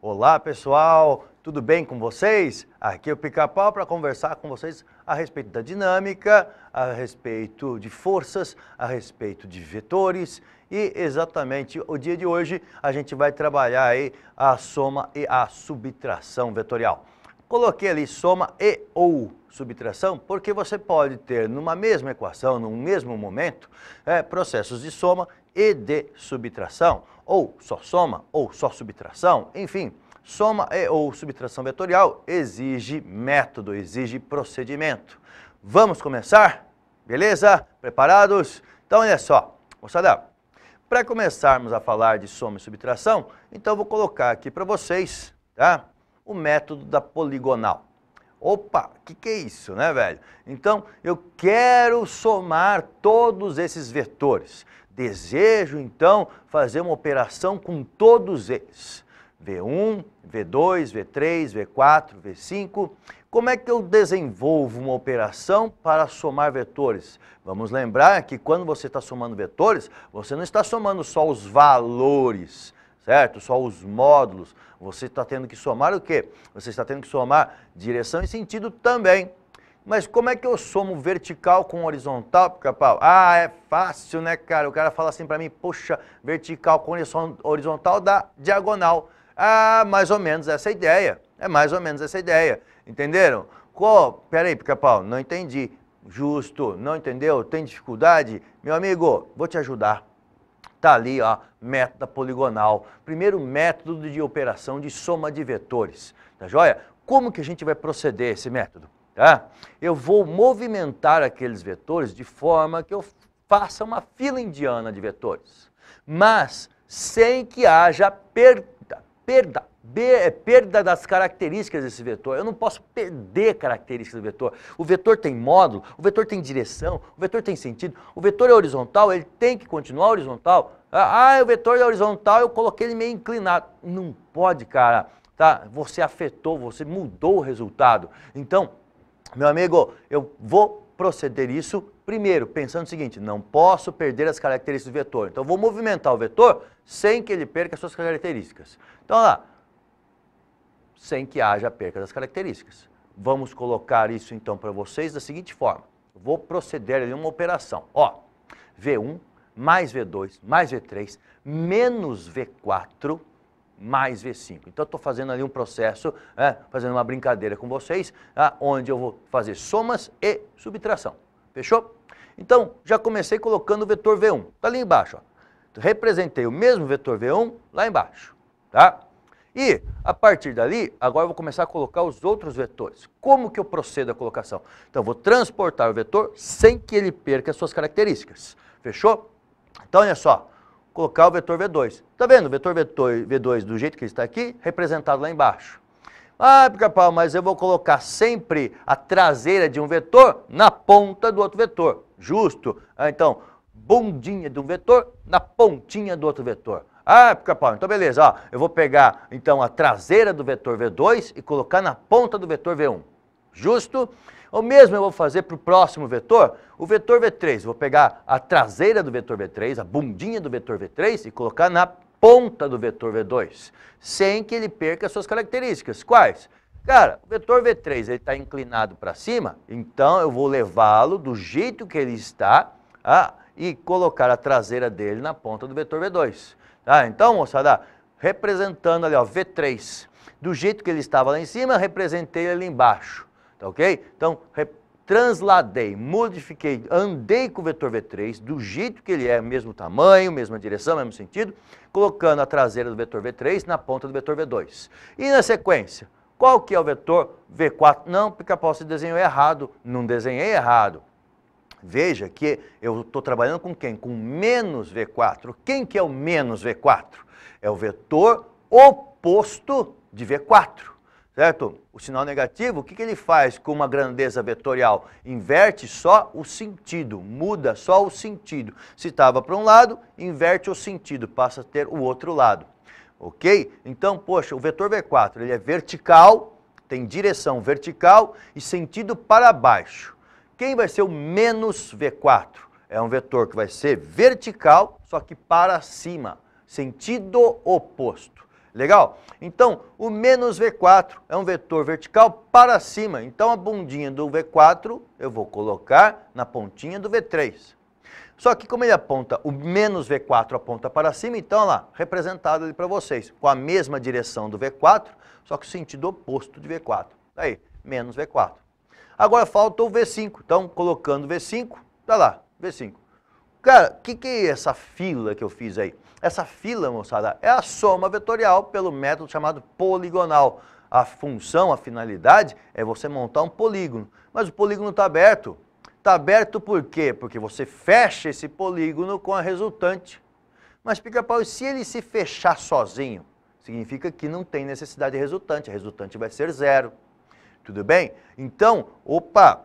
Olá pessoal, tudo bem com vocês? Aqui é o Pica-Pau para conversar com vocês a respeito da dinâmica, a respeito de forças, a respeito de vetores e exatamente o dia de hoje a gente vai trabalhar aí a soma e a subtração vetorial. Coloquei ali soma e ou subtração, porque você pode ter numa mesma equação, num mesmo momento, é, processos de soma e de subtração, ou só soma, ou só subtração, enfim, soma e ou subtração vetorial exige método, exige procedimento. Vamos começar? Beleza? Preparados? Então olha só, moçada, para começarmos a falar de soma e subtração, então eu vou colocar aqui para vocês tá? o método da poligonal. Opa, o que, que é isso, né, velho? Então, eu quero somar todos esses vetores. Desejo, então, fazer uma operação com todos eles. V1, V2, V3, V4, V5. Como é que eu desenvolvo uma operação para somar vetores? Vamos lembrar que quando você está somando vetores, você não está somando só os valores, certo? Só os módulos. Você está tendo que somar o quê? Você está tendo que somar direção e sentido também. Mas como é que eu somo vertical com horizontal, pica-pau? Ah, é fácil, né, cara? O cara fala assim para mim, poxa, vertical com horizontal dá diagonal. Ah, mais ou menos essa ideia. É mais ou menos essa ideia. Entenderam? Co... Peraí, pica-pau, não entendi. Justo, não entendeu? Tem dificuldade? Meu amigo, vou te ajudar. Tá ali, ó, método poligonal. Primeiro método de operação de soma de vetores. Tá joia? Como que a gente vai proceder esse método? Tá? Eu vou movimentar aqueles vetores de forma que eu faça uma fila indiana de vetores, mas sem que haja perda, perda, é, perda das características desse vetor. Eu não posso perder características do vetor. O vetor tem módulo, o vetor tem direção, o vetor tem sentido. O vetor é horizontal, ele tem que continuar horizontal. Ah, ah o vetor é horizontal, eu coloquei ele meio inclinado. Não pode, cara. Tá? Você afetou, você mudou o resultado. Então, meu amigo, eu vou proceder isso primeiro, pensando o seguinte, não posso perder as características do vetor. Então, vou movimentar o vetor sem que ele perca suas características. Então, lá, sem que haja perca das características. Vamos colocar isso, então, para vocês da seguinte forma. Vou proceder ali uma operação. Ó, V1 mais V2 mais V3 menos V4 mais V5. Então, estou fazendo ali um processo, é, fazendo uma brincadeira com vocês, é, onde eu vou fazer somas e subtração. Fechou? Então, já comecei colocando o vetor V1. Está ali embaixo. Ó. Então, representei o mesmo vetor V1 lá embaixo. Tá? E, a partir dali, agora eu vou começar a colocar os outros vetores. Como que eu procedo a colocação? Então, eu vou transportar o vetor sem que ele perca as suas características. Fechou? Então, olha só colocar o vetor V2. Está vendo? O vetor V2, do jeito que está aqui, representado lá embaixo. Ah, pica-pau, mas eu vou colocar sempre a traseira de um vetor na ponta do outro vetor. Justo. Ah, então, bundinha de um vetor na pontinha do outro vetor. Ah, pica-pau, então beleza. Ó, eu vou pegar, então, a traseira do vetor V2 e colocar na ponta do vetor V1. Justo? O mesmo eu vou fazer para o próximo vetor, o vetor V3. Vou pegar a traseira do vetor V3, a bundinha do vetor V3 e colocar na ponta do vetor V2, sem que ele perca suas características. Quais? Cara, o vetor V3 está inclinado para cima, então eu vou levá-lo do jeito que ele está tá? e colocar a traseira dele na ponta do vetor V2. Tá? Então, moçada, representando ali, ó, V3, do jeito que ele estava lá em cima, representei ele ali embaixo. Tá ok? Então, transladei, modifiquei, andei com o vetor V3 do jeito que ele é, mesmo tamanho, mesma direção, mesmo sentido, colocando a traseira do vetor V3 na ponta do vetor V2. E na sequência, qual que é o vetor V4? Não, porque a se desenhou errado, não desenhei errado. Veja que eu estou trabalhando com quem? Com menos V4. Quem que é o menos V4? É o vetor oposto de V4 certo? O sinal negativo, o que, que ele faz com uma grandeza vetorial? Inverte só o sentido, muda só o sentido. Se estava para um lado, inverte o sentido, passa a ter o outro lado. Ok? Então, poxa, o vetor V4 ele é vertical, tem direção vertical e sentido para baixo. Quem vai ser o menos V4? É um vetor que vai ser vertical, só que para cima, sentido oposto. Legal? Então, o menos V4 é um vetor vertical para cima. Então, a bundinha do V4 eu vou colocar na pontinha do V3. Só que como ele aponta, o menos V4 aponta para cima, então lá, representado ali para vocês, com a mesma direção do V4, só que o sentido oposto de V4. Tá aí, menos V4. Agora falta o V5, então colocando V5, tá lá, V5. Cara, o que, que é essa fila que eu fiz aí? Essa fila, moçada, é a soma vetorial pelo método chamado poligonal. A função, a finalidade é você montar um polígono. Mas o polígono está aberto. Está aberto por quê? Porque você fecha esse polígono com a resultante. Mas pica-pau, se ele se fechar sozinho, significa que não tem necessidade de resultante. A resultante vai ser zero. Tudo bem? Então, opa,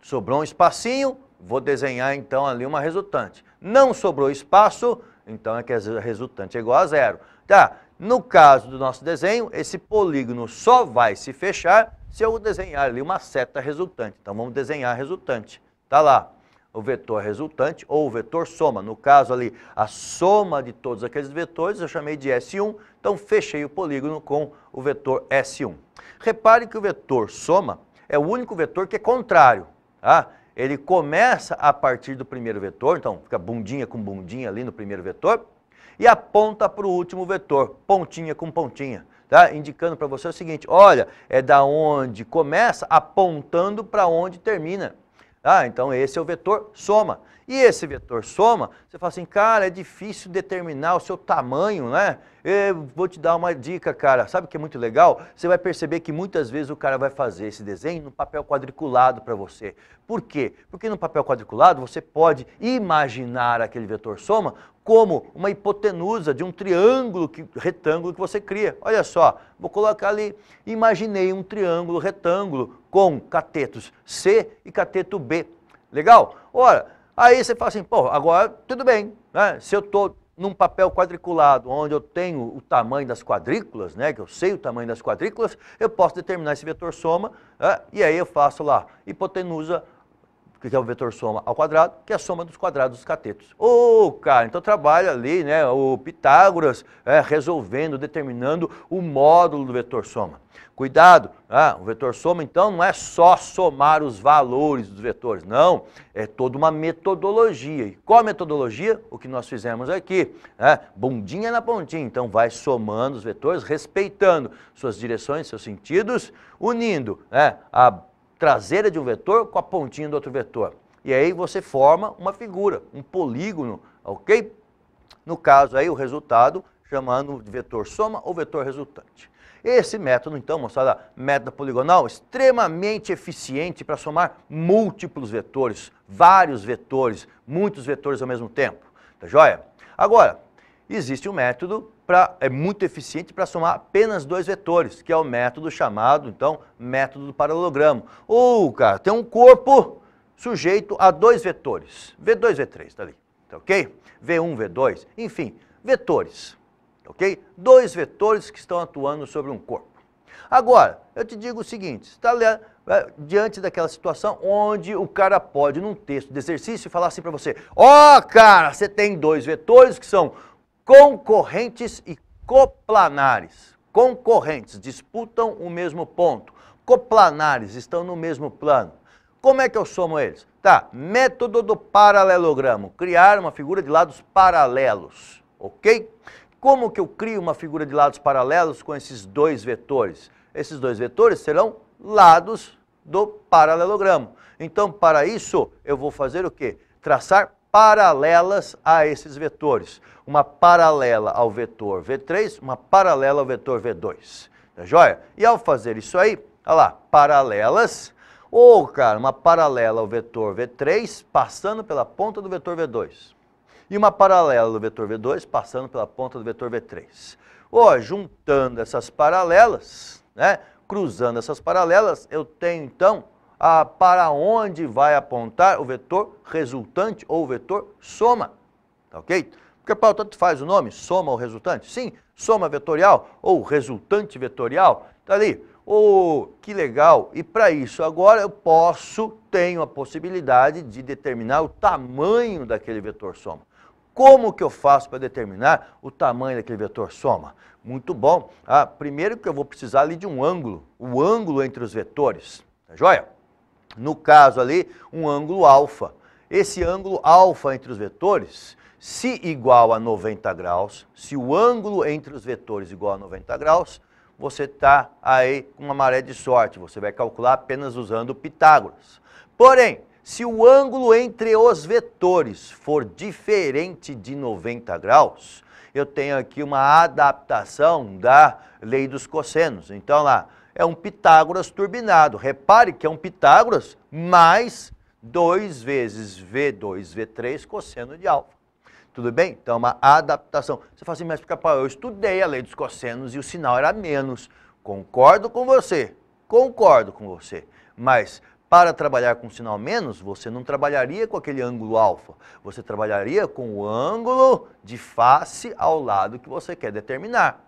sobrou um espacinho, vou desenhar então ali uma resultante. Não sobrou espaço, então é que a é resultante é igual a zero. Tá, no caso do nosso desenho, esse polígono só vai se fechar se eu desenhar ali uma seta resultante. Então vamos desenhar a resultante. Tá lá, o vetor resultante ou o vetor soma. No caso ali, a soma de todos aqueles vetores eu chamei de S1, então fechei o polígono com o vetor S1. Repare que o vetor soma é o único vetor que é contrário. Tá? ele começa a partir do primeiro vetor, então fica bundinha com bundinha ali no primeiro vetor, e aponta para o último vetor, pontinha com pontinha, tá? Indicando para você o seguinte, olha, é da onde começa apontando para onde termina. Ah, então esse é o vetor soma. E esse vetor soma, você fala assim, cara, é difícil determinar o seu tamanho, né? Eu vou te dar uma dica, cara. Sabe o que é muito legal? Você vai perceber que muitas vezes o cara vai fazer esse desenho no papel quadriculado para você. Por quê? Porque no papel quadriculado você pode imaginar aquele vetor soma como uma hipotenusa de um triângulo, que, retângulo que você cria. Olha só, vou colocar ali, imaginei um triângulo retângulo com catetos C e cateto B. Legal? Ora, aí você fala assim, pô, agora tudo bem, né? se eu estou num papel quadriculado, onde eu tenho o tamanho das quadrículas, né, que eu sei o tamanho das quadrículas, eu posso determinar esse vetor soma, né? e aí eu faço lá, hipotenusa que é o vetor soma ao quadrado, que é a soma dos quadrados dos catetos. Ô, oh, cara, então trabalha ali, né, o Pitágoras é, resolvendo, determinando o módulo do vetor soma. Cuidado, ah, o vetor soma, então, não é só somar os valores dos vetores, não. É toda uma metodologia. E qual a metodologia? O que nós fizemos aqui. Né? Bundinha na pontinha. Então, vai somando os vetores, respeitando suas direções, seus sentidos, unindo né, a traseira de um vetor com a pontinha do outro vetor. E aí você forma uma figura, um polígono, ok? No caso aí, o resultado chamando de vetor soma ou vetor resultante. Esse método, então, moçada, método poligonal, extremamente eficiente para somar múltiplos vetores, vários vetores, muitos vetores ao mesmo tempo, tá joia? Agora, existe um método pra, é muito eficiente para somar apenas dois vetores, que é o método chamado, então, método do paralelogramo. Ou, cara, tem um corpo sujeito a dois vetores, V2, V3, tá ali, tá ok? V1, V2, enfim, vetores, tá ok? Dois vetores que estão atuando sobre um corpo. Agora, eu te digo o seguinte, está é, diante daquela situação onde o cara pode, num texto de exercício, falar assim para você, ó oh, cara, você tem dois vetores que são concorrentes e coplanares. Concorrentes disputam o mesmo ponto. Coplanares estão no mesmo plano. Como é que eu somo eles? Tá, método do paralelogramo, criar uma figura de lados paralelos, ok? Como que eu crio uma figura de lados paralelos com esses dois vetores? Esses dois vetores serão lados do paralelogramo. Então, para isso, eu vou fazer o quê? Traçar paralelas a esses vetores. Uma paralela ao vetor V3, uma paralela ao vetor V2. Tá joia? E ao fazer isso aí, olha lá, paralelas, ou, cara, uma paralela ao vetor V3 passando pela ponta do vetor V2. E uma paralela do vetor V2 passando pela ponta do vetor V3. Ou, juntando essas paralelas, né, cruzando essas paralelas, eu tenho, então, ah, para onde vai apontar o vetor resultante ou o vetor soma, tá ok? Porque Paulo tanto faz o nome, soma ou resultante, sim, soma vetorial ou resultante vetorial, tá ali. Oh, que legal! E para isso, agora eu posso, tenho a possibilidade de determinar o tamanho daquele vetor soma. Como que eu faço para determinar o tamanho daquele vetor soma? Muito bom. Ah, primeiro que eu vou precisar ali de um ângulo, o ângulo entre os vetores. Tá joia? no caso ali, um ângulo alfa. Esse ângulo alfa entre os vetores, se igual a 90 graus, se o ângulo entre os vetores igual a 90 graus, você está aí com uma maré de sorte, você vai calcular apenas usando Pitágoras. Porém, se o ângulo entre os vetores for diferente de 90 graus, eu tenho aqui uma adaptação da lei dos cossenos. Então lá, é um Pitágoras turbinado. Repare que é um Pitágoras mais 2 vezes V2, V3 cosseno de alfa. Tudo bem? Então é uma adaptação. Você fala assim, mas pica eu estudei a lei dos cossenos e o sinal era menos. Concordo com você, concordo com você. Mas para trabalhar com sinal menos, você não trabalharia com aquele ângulo alfa. Você trabalharia com o ângulo de face ao lado que você quer determinar.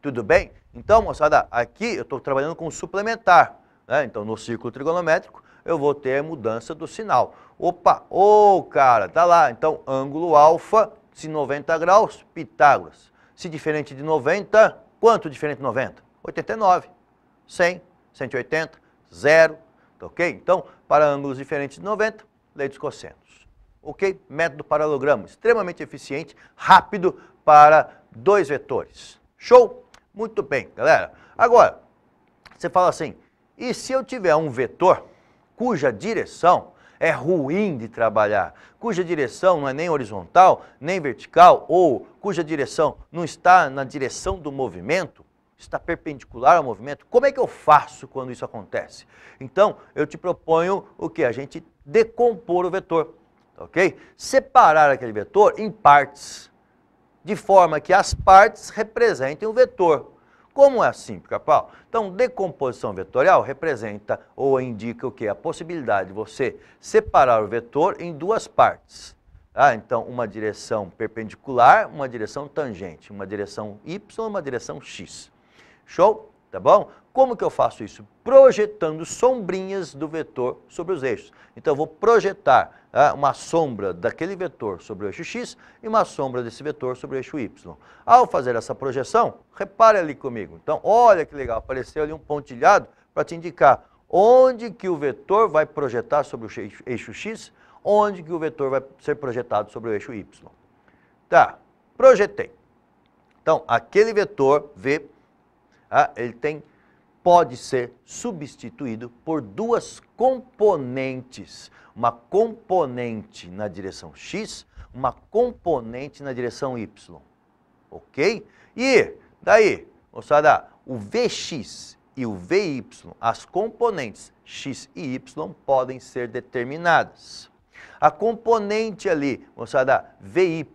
Tudo bem? Então, moçada, aqui eu estou trabalhando com suplementar. Né? Então, no ciclo trigonométrico, eu vou ter mudança do sinal. Opa, ô oh, cara, tá lá. Então, ângulo alfa, se 90 graus, Pitágoras. Se diferente de 90, quanto diferente de 90? 89, 100, 180, zero, tá ok? Então, para ângulos diferentes de 90, lei dos cossenos. Ok? Método paralelogramo, extremamente eficiente, rápido para dois vetores. Show? Muito bem, galera. Agora, você fala assim, e se eu tiver um vetor cuja direção é ruim de trabalhar, cuja direção não é nem horizontal, nem vertical, ou cuja direção não está na direção do movimento, está perpendicular ao movimento, como é que eu faço quando isso acontece? Então, eu te proponho o que? A gente decompor o vetor, ok? Separar aquele vetor em partes de forma que as partes representem o vetor. Como é assim, pica-pau? Então, decomposição vetorial representa ou indica o que? A possibilidade de você separar o vetor em duas partes. Ah, então, uma direção perpendicular, uma direção tangente, uma direção y, uma direção x. Show? tá bom? Como que eu faço isso? Projetando sombrinhas do vetor sobre os eixos. Então, eu vou projetar ah, uma sombra daquele vetor sobre o eixo x e uma sombra desse vetor sobre o eixo y. Ao fazer essa projeção, repare ali comigo. Então, olha que legal, apareceu ali um pontilhado para te indicar onde que o vetor vai projetar sobre o eixo x, onde que o vetor vai ser projetado sobre o eixo y. Tá, projetei. Então, aquele vetor V ah, ele tem, pode ser substituído por duas componentes. Uma componente na direção X, uma componente na direção Y. Ok? E daí, moçada, o Vx e o Vy, as componentes x e y podem ser determinadas. A componente ali, moçada, Vy,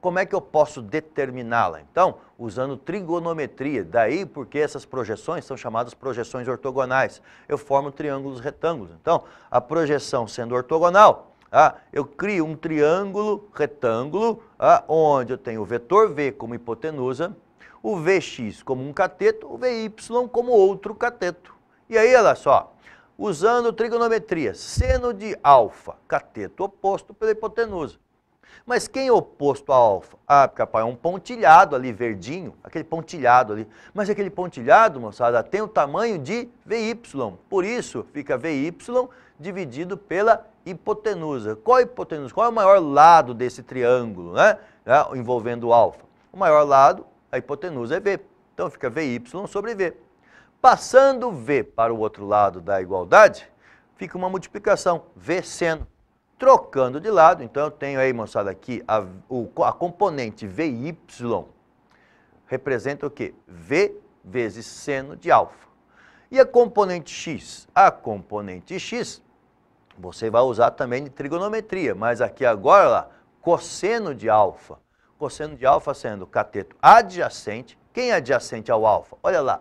como é que eu posso determiná-la? Então, usando trigonometria. Daí porque essas projeções são chamadas projeções ortogonais. Eu formo triângulos retângulos. Então, a projeção sendo ortogonal, ah, eu crio um triângulo retângulo ah, onde eu tenho o vetor V como hipotenusa, o Vx como um cateto, o Vy como outro cateto. E aí, olha só, usando trigonometria, seno de alfa, cateto oposto pela hipotenusa. Mas quem é oposto a alfa? Ah, capaz, é um pontilhado ali, verdinho, aquele pontilhado ali. Mas aquele pontilhado, moçada, tem o tamanho de VY. Por isso, fica VY dividido pela hipotenusa. Qual é a hipotenusa? Qual é o maior lado desse triângulo, né? É, envolvendo o alfa. O maior lado, a hipotenusa é V. Então fica VY sobre V. Passando V para o outro lado da igualdade, fica uma multiplicação, V seno. Trocando de lado, então eu tenho aí, moçada, aqui a, o, a componente VY representa o quê? V vezes seno de alfa. E a componente x? A componente x você vai usar também de trigonometria, mas aqui agora, lá, cosseno de alfa. Cosseno de alfa sendo cateto adjacente. Quem é adjacente ao alfa? Olha lá.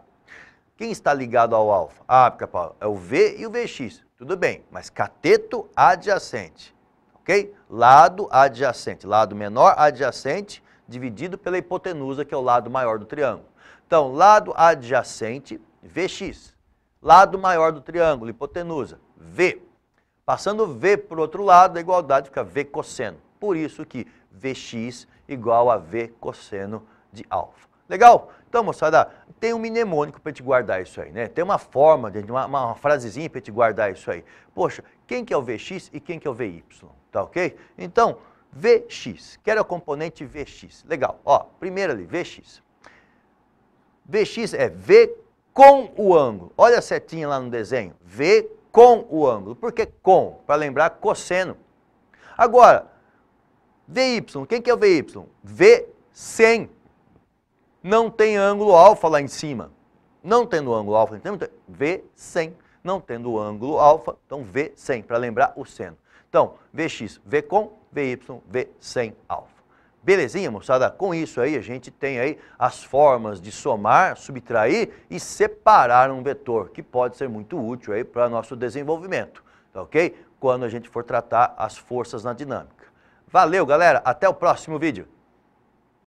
Quem está ligado ao alfa? Ah, é o V e o VX. Tudo bem, mas cateto adjacente, ok? Lado adjacente, lado menor adjacente, dividido pela hipotenusa, que é o lado maior do triângulo. Então, lado adjacente, Vx. Lado maior do triângulo, hipotenusa, V. Passando V para o outro lado, a igualdade fica V cosseno. Por isso que Vx igual a V cosseno de alfa. Legal? Então, moçada, tem um mnemônico para te guardar isso aí, né? Tem uma forma, uma, uma frasezinha para te guardar isso aí. Poxa, quem que é o VX e quem que é o VY, tá ok? Então, VX, Quero a o componente VX. Legal, ó, primeiro ali, VX. VX é V com o ângulo. Olha a setinha lá no desenho, V com o ângulo. Por que com? Para lembrar cosseno. Agora, VY, quem que é o VY? V sem não tem ângulo alfa lá em cima. Não tendo ângulo alfa, então, então, V100. Não tendo ângulo alfa, então V100, para lembrar o seno. Então, Vx, V com, Vy, V100 alfa. Belezinha, moçada? Com isso aí, a gente tem aí as formas de somar, subtrair e separar um vetor, que pode ser muito útil aí para nosso desenvolvimento, tá ok? Quando a gente for tratar as forças na dinâmica. Valeu, galera! Até o próximo vídeo!